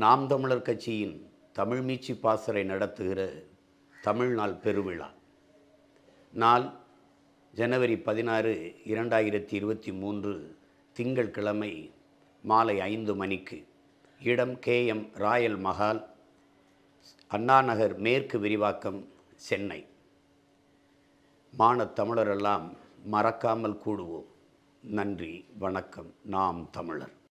நாம் தமிழர் கட்சியின் தமிழ் மீச்சி பாசறை நடத்துகிற தமிழ்நாள் பெருவிழா நாள் ஜனவரி பதினாறு இரண்டாயிரத்தி இருபத்தி மூன்று திங்கள் கிழமை மாலை ஐந்து மணிக்கு இடம் கேஎம் ராயல் மஹால் அண்ணாநகர் மேற்கு விரிவாக்கம் சென்னை மான தமிழரெல்லாம் மறக்காமல் கூடுவோம் நன்றி வணக்கம் நாம் தமிழர்